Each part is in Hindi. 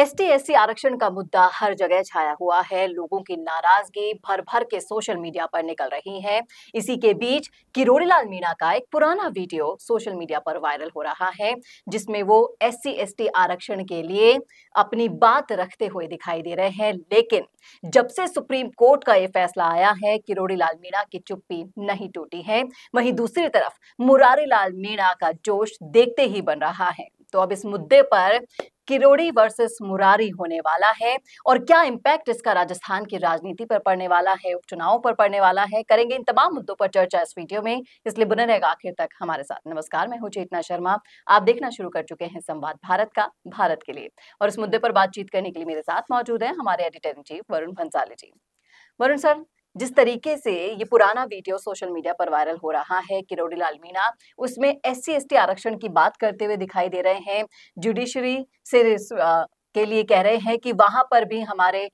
एसटी एससी आरक्षण का मुद्दा हर जगह छाया हुआ है लोगों की नाराजगी भर भर के सोशल मीडिया पर निकल रही है इसी के बीच किरोड़ीलाल मीणा का एक पुराना वीडियो सोशल मीडिया पर वायरल हो रहा है जिसमें वो एस सी आरक्षण के लिए अपनी बात रखते हुए दिखाई दे रहे हैं लेकिन जब से सुप्रीम कोर्ट का ये फैसला आया है किरोड़ीलाल मीणा की चुप्पी नहीं टूटी है वहीं दूसरी तरफ मुरारी लाल मीणा का जोश देखते ही बन रहा है तो अब इस मुद्दे पर किरोड़ी वर्सेस मुरारी होने वाला है और क्या इम्पैक्ट इसका राजस्थान की राजनीति पर पड़ने वाला है उपचुनाव पर पड़ने वाला है करेंगे इन तमाम मुद्दों पर चर्चा इस वीडियो में इसलिए बने रहेगा आखिर तक हमारे साथ नमस्कार मैं हूं चेतना शर्मा आप देखना शुरू कर चुके हैं संवाद भारत का भारत के लिए और इस मुद्दे पर बातचीत करने के लिए मेरे साथ मौजूद है हमारे editor in chief Varun Bhansali ji Varun sir जिस तरीके से ये पुराना वीडियो सोशल मीडिया पर वायरल हो रहा है किरोड़ी लाल मीणा उसमें एस सी आरक्षण की बात करते हुए दिखाई दे रहे हैं जुडिशरी से के लिए कह रहे हैं कि वहां पर भी हमारे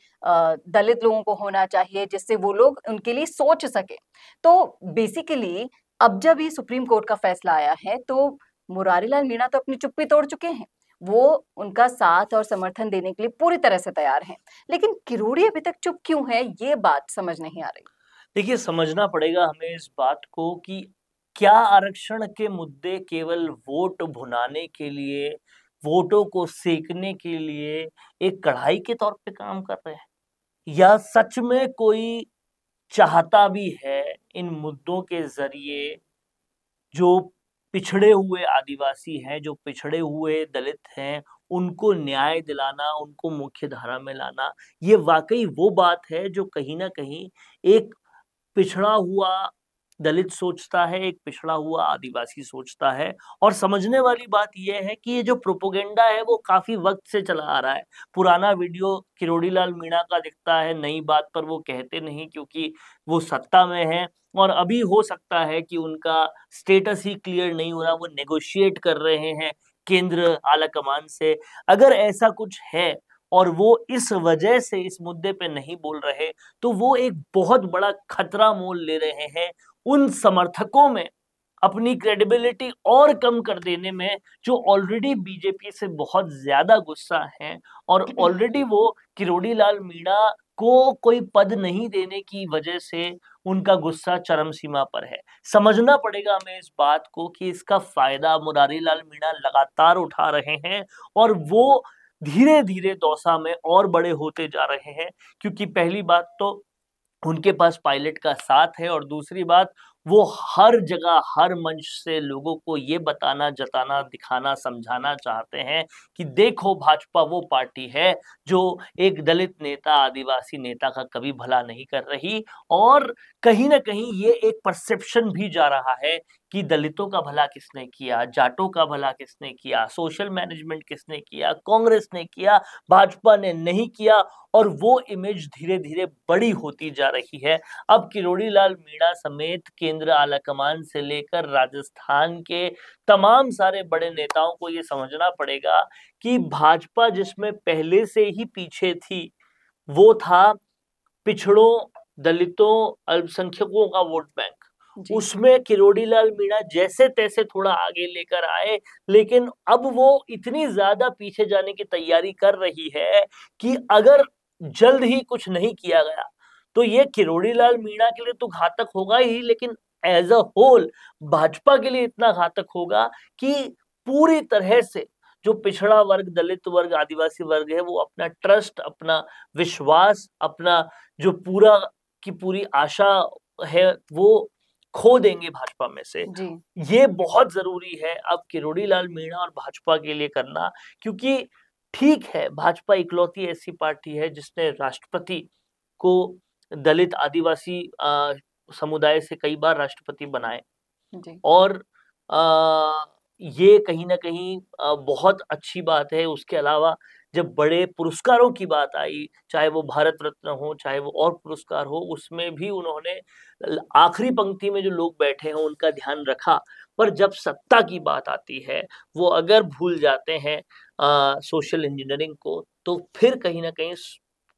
दलित लोगों को होना चाहिए जिससे वो लोग उनके लिए सोच सके तो बेसिकली अब जब ये सुप्रीम कोर्ट का फैसला आया है तो मुरारीलाल मीणा तो अपनी चुप्पी तोड़ चुके हैं वो उनका साथ और समर्थन देने के लिए पूरी तरह से तैयार हैं लेकिन किरोड़ी अभी तक चुप क्यों है ये बात समझ नहीं आ रही देखिए समझना पड़ेगा हमें इस बात को कि क्या आरक्षण के मुद्दे केवल वोट भुनाने के लिए वोटों को सेकने के लिए एक कढ़ाई के तौर पे काम कर रहे हैं या सच में कोई चाहता भी है इन मुद्दों के जरिए जो पिछड़े हुए आदिवासी हैं जो पिछड़े हुए दलित हैं उनको न्याय दिलाना उनको मुख्य धारा में लाना ये वाकई वो बात है जो कहीं ना कहीं एक पिछड़ा हुआ दलित सोचता है एक पिछड़ा हुआ आदिवासी सोचता है और समझने वाली बात यह है कि ये जो प्रोपोगेंडा है वो काफी वक्त से चला आ रहा है पुराना वीडियो किरोड़ी लाल मीणा का दिखता है नई बात पर वो कहते नहीं क्योंकि वो सत्ता में है और अभी हो सकता है कि उनका स्टेटस ही क्लियर नहीं हो रहा वो नेगोशिएट कर रहे हैं केंद्र आला कमान से अगर ऐसा कुछ है और वो इस वजह से इस मुद्दे पे नहीं बोल रहे तो वो एक बहुत बड़ा खतरा मोल ले रहे हैं उन समर्थकों में अपनी क्रेडिबिलिटी और कम कर देने में जो ऑलरेडी बीजेपी से बहुत ज्यादा गुस्सा है और ऑलरेडी वो किरोड़ी लाल मीणा को कोई पद नहीं देने की वजह से उनका गुस्सा चरम सीमा पर है समझना पड़ेगा हमें इस बात को कि इसका फायदा मुरारी लाल मीणा लगातार उठा रहे हैं और वो धीरे धीरे दौसा में और बड़े होते जा रहे हैं क्योंकि पहली बात तो उनके पास पायलट का साथ है और दूसरी बात वो हर जगह हर मंच से लोगों को ये बताना जताना दिखाना समझाना चाहते हैं कि देखो भाजपा वो पार्टी है जो एक दलित नेता आदिवासी नेता का कभी भला नहीं कर रही और कहीं ना कहीं ये एक परसेप्शन भी जा रहा है कि दलितों का भला किसने किया जाटों का भला किसने किया सोशल मैनेजमेंट किसने किया कांग्रेस ने किया भाजपा ने नहीं किया और वो इमेज धीरे धीरे बड़ी होती जा रही है अब किरोड़ी लाल मीणा समेत केंद्र आलाकमान से लेकर राजस्थान के तमाम सारे बड़े नेताओं को ये समझना पड़ेगा कि भाजपा जिसमें पहले से ही पीछे थी वो था पिछड़ों दलितों अल्पसंख्यकों का वोट बैंक उसमें किरोड़ीलाल मीणा जैसे तैसे थोड़ा आगे लेकर आए लेकिन अब वो इतनी ज्यादा पीछे जाने की तैयारी कर रही है कि अगर जल्द ही कुछ नहीं किया गया तो ये किरोड़ीलाल मीणा के लिए तो घातक होगा ही लेकिन एज अ होल भाजपा के लिए इतना घातक होगा कि पूरी तरह से जो पिछड़ा वर्ग दलित वर्ग आदिवासी वर्ग है वो अपना ट्रस्ट अपना विश्वास अपना जो पूरा की पूरी आशा है वो खो देंगे भाजपा में से ये बहुत जरूरी है अब किरोड़ी लाल मीणा और भाजपा के लिए करना क्योंकि ठीक है भाजपा इकलौती ऐसी पार्टी है जिसने राष्ट्रपति को दलित आदिवासी आ, समुदाय से कई बार राष्ट्रपति बनाए और आ, ये कहीं ना कहीं बहुत अच्छी बात है उसके अलावा जब बड़े पुरस्कारों की बात आई चाहे वो भारत रत्न हो चाहे वो और पुरस्कार हो उसमें भी उन्होंने आखिरी पंक्ति में जो लोग बैठे हैं उनका ध्यान रखा पर जब सत्ता की बात आती है वो अगर भूल जाते हैं आ, सोशल इंजीनियरिंग को तो फिर कहीं ना कहीं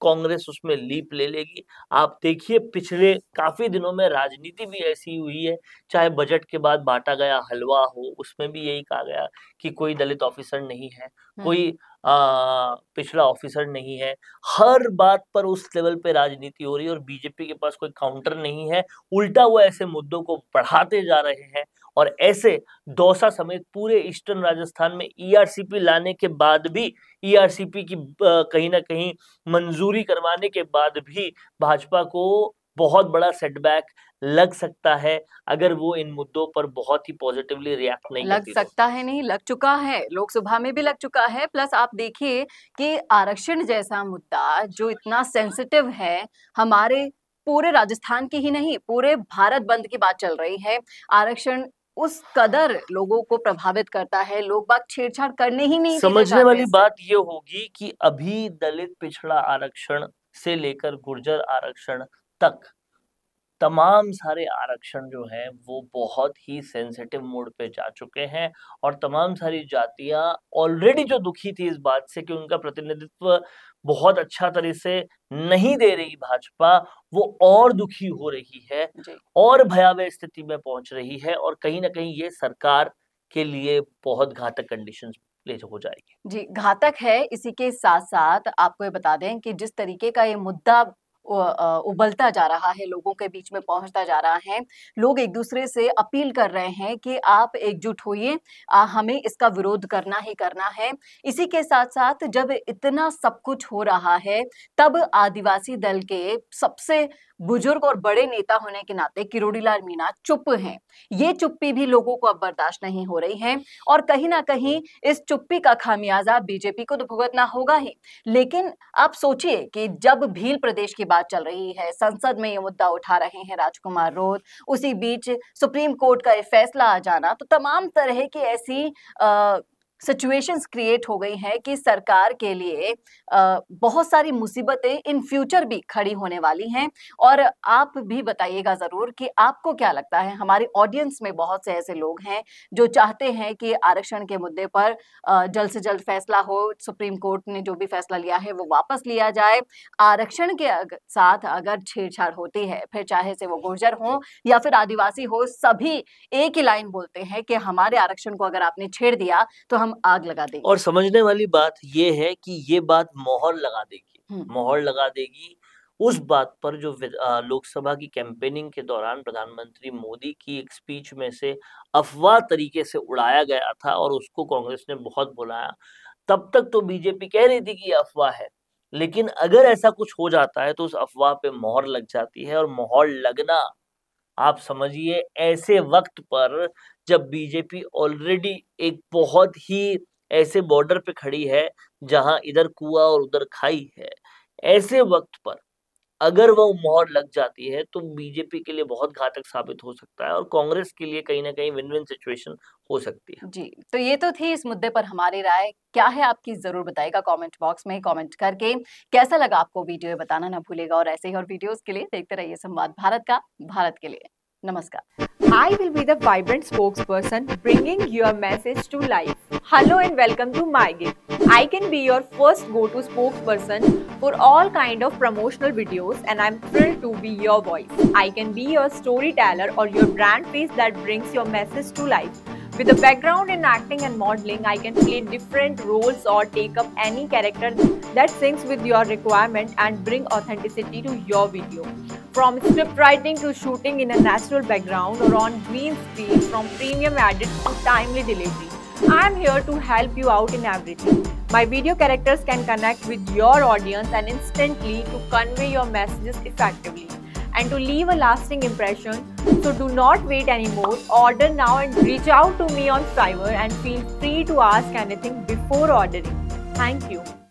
कांग्रेस उसमें लीप ले लेगी आप देखिए पिछले काफी दिनों में राजनीति भी ऐसी हुई है चाहे बजट के बाद बांटा गया हलवा हो उसमें भी यही कहा गया कि कोई दलित ऑफिसर नहीं है कोई आ, पिछला ऑफिसर नहीं है हर बात पर उस लेवल पे राजनीति हो रही है और बीजेपी के पास कोई काउंटर नहीं है उल्टा वो ऐसे मुद्दों को बढ़ाते जा रहे हैं और ऐसे दौसा समेत पूरे ईस्टर्न राजस्थान में ईआरसीपी e लाने के बाद भी ईआरसीपी e की कहीं ना कहीं मंजूरी करवाने के बाद भी भाजपा को बहुत बड़ा सेटबैक लग सकता है अगर वो इन मुद्दों पर बहुत ही पॉजिटिवली रिएक्ट नहीं लग तो। सकता है नहीं लग चुका है लोकसभा में भी लग चुका है प्लस आप देखिए कि आरक्षण जैसा मुद्दा जो इतना सेंसिटिव है हमारे पूरे राजस्थान की ही नहीं पूरे भारत बंद की बात चल रही है आरक्षण उस कदर लोगों को प्रभावित करता है लोग बात छेड़छाड़ करने ही नहीं समझने वाली बात ये होगी कि अभी दलित पिछड़ा आरक्षण से लेकर गुर्जर आरक्षण तक तमाम सारे आरक्षण जो हैं वो बहुत ही सेंसिटिव मोड पे जा चुके हैं और तमाम सारी जातियां ऑलरेडी जो दुखी थी इस बात से कि उनका प्रतिनिधित्व बहुत अच्छा तरीके से नहीं दे रही भाजपा वो और दुखी हो रही है और भयावह स्थिति में पहुंच रही है और कहीं ना कहीं ये सरकार के लिए बहुत घातक कंडीशन ले हो जाएगी जी घातक है इसी के साथ साथ आपको ये बता दें कि जिस तरीके का ये मुद्दा उबलता जा रहा है लोगों के बीच में पहुंचता जा रहा है लोग एक दूसरे से अपील कर रहे हैं कि आप एकजुट होइए हमें इसका विरोध करना ही करना है इसी के साथ साथ जब इतना सब कुछ हो रहा है तब आदिवासी दल के सबसे बुजुर्ग और बड़े नेता होने के नाते किरोड़ीलाल मीना चुप हैं ये चुप्पी भी लोगों को अब बर्दाश्त नहीं हो रही है और कहीं ना कहीं इस चुप्पी का खामियाजा बीजेपी को तो भुगतना होगा ही लेकिन आप सोचिए कि जब भील प्रदेश की बात चल रही है संसद में ये मुद्दा उठा रहे हैं राजकुमार रोध उसी बीच सुप्रीम कोर्ट का ये फैसला आ जाना तो तमाम तरह की ऐसी आ, सिचुएशंस क्रिएट हो गई हैं कि सरकार के लिए बहुत सारी मुसीबतें इन फ्यूचर भी खड़ी होने वाली हैं और आप भी बताइएगा ज़रूर कि आपको क्या लगता है हमारे ऑडियंस में बहुत से ऐसे लोग हैं जो चाहते हैं कि आरक्षण के मुद्दे पर जल्द से जल्द फैसला हो सुप्रीम कोर्ट ने जो भी फैसला लिया है वो वापस लिया जाए आरक्षण के साथ अगर छेड़छाड़ होती है फिर चाहे से वो गुर्जर हो या फिर आदिवासी हो सभी एक ही लाइन बोलते हैं कि हमारे आरक्षण को अगर आपने छेड़ दिया तो हम आग लगा देंगे और समझने वाली बात ये है कि ये बात मोहर लगा देगी मोहर लगा देगी उस बात पर जो लोकसभा की कैंपेनिंग के दौरान प्रधानमंत्री मोदी की एक स्पीच में से अफवाह तरीके से उड़ाया गया था और उसको कांग्रेस ने बहुत बुलाया तब तक तो बीजेपी कह रही थी कि अफवाह है लेकिन अगर ऐसा कुछ हो जाता है तो उस अफवाह पे मोहर लग जाती है और मोहर लगना आप समझिए ऐसे वक्त पर जब बीजेपी ऑलरेडी एक बहुत ही ऐसे बॉर्डर पे खड़ी है जहां इधर कुआ और उधर खाई है ऐसे वक्त पर अगर वो मोहर लग जाती है तो बीजेपी के लिए बहुत घातक साबित हो सकता है और कांग्रेस के लिए कहीं ना कहीं विन विन सिचुएशन हो सकती है जी तो ये तो थी इस मुद्दे पर हमारी राय क्या है आपकी जरूर बताएगा कमेंट बॉक्स में कमेंट करके कैसा लगा आपको वीडियो बताना ना भूलेगा और ऐसे ही और वीडियोस के लिए देखते रहिए संवाद भारत का भारत के लिए नमस्कार I will be the vibrant spokesperson bringing your message to life. Hello and welcome to my gig. I can be your first go-to spokesperson for all kind of promotional videos and I'm thrilled to be your voice. I can be your storyteller or your brand face that brings your message to life. With a background in acting and modeling, I can play different roles or take up any character that syncs with your requirement and bring authenticity to your video. From script writing to shooting in a natural background or on green screen, from premium edits to timely delivery, I am here to help you out in everything. My video characters can connect with your audience and instantly to convey your messages effectively and to leave a lasting impression. So do not wait anymore. Order now and reach out to me on Fiverr and feel free to ask anything before ordering. Thank you.